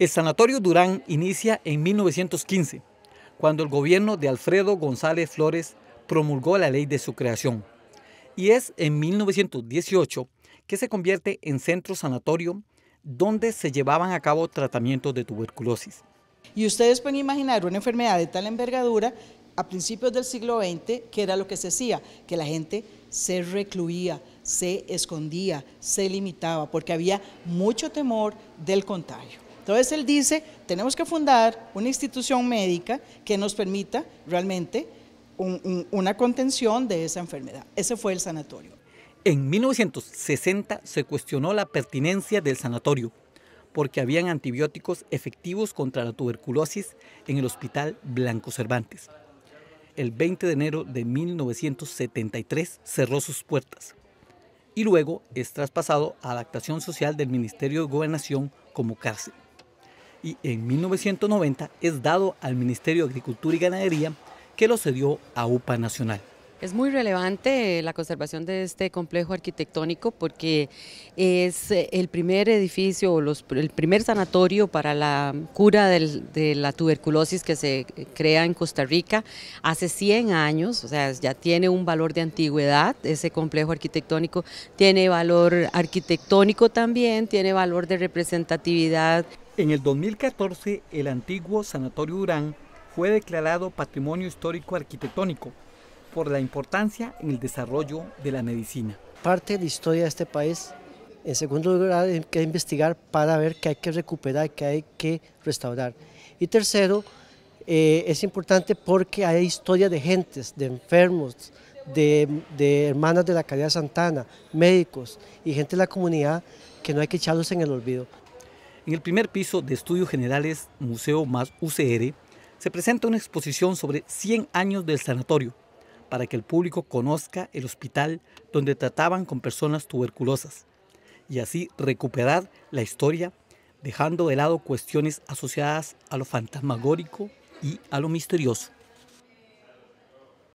El Sanatorio Durán inicia en 1915, cuando el gobierno de Alfredo González Flores promulgó la ley de su creación. Y es en 1918 que se convierte en centro sanatorio donde se llevaban a cabo tratamientos de tuberculosis. Y ustedes pueden imaginar una enfermedad de tal envergadura a principios del siglo XX, que era lo que se hacía, que la gente se recluía, se escondía, se limitaba, porque había mucho temor del contagio. Entonces él dice, tenemos que fundar una institución médica que nos permita realmente una contención de esa enfermedad. Ese fue el sanatorio. En 1960 se cuestionó la pertinencia del sanatorio porque habían antibióticos efectivos contra la tuberculosis en el Hospital Blanco Cervantes. El 20 de enero de 1973 cerró sus puertas y luego es traspasado a la actuación Social del Ministerio de Gobernación como cárcel y en 1990 es dado al Ministerio de Agricultura y Ganadería que lo cedió a UPA Nacional. Es muy relevante eh, la conservación de este complejo arquitectónico porque es eh, el primer edificio el primer sanatorio para la cura de la tuberculosis que se eh, crea en Costa Rica hace 100 años, o sea, ya tiene un valor de antigüedad ese complejo arquitectónico, tiene valor arquitectónico también, tiene valor de representatividad en el 2014, el antiguo Sanatorio Durán fue declarado Patrimonio Histórico Arquitectónico por la importancia en el desarrollo de la medicina. Parte de la historia de este país, en segundo lugar, hay que investigar para ver qué hay que recuperar, qué hay que restaurar. Y tercero, eh, es importante porque hay historia de gentes, de enfermos, de, hermanas de la calidad Santana, médicos y gente de la comunidad que no hay que echarlos en el olvido. En el primer piso de Estudios Generales Museo más UCR se presenta una exposición sobre 100 años del sanatorio para que el público conozca el hospital donde trataban con personas tuberculosas y así recuperar la historia dejando de lado cuestiones asociadas a lo fantasmagórico y a lo misterioso.